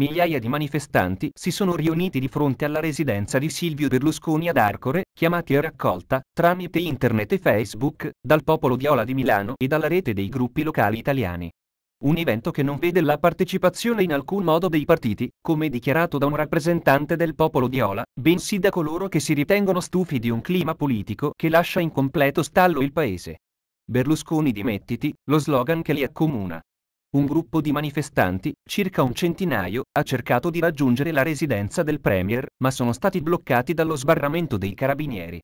migliaia di manifestanti si sono riuniti di fronte alla residenza di Silvio Berlusconi ad Arcore, chiamati a raccolta, tramite internet e Facebook, dal popolo di Ola di Milano e dalla rete dei gruppi locali italiani. Un evento che non vede la partecipazione in alcun modo dei partiti, come dichiarato da un rappresentante del popolo di Ola, bensì da coloro che si ritengono stufi di un clima politico che lascia in completo stallo il paese. Berlusconi dimettiti, lo slogan che li accomuna un gruppo di manifestanti, circa un centinaio, ha cercato di raggiungere la residenza del Premier, ma sono stati bloccati dallo sbarramento dei carabinieri.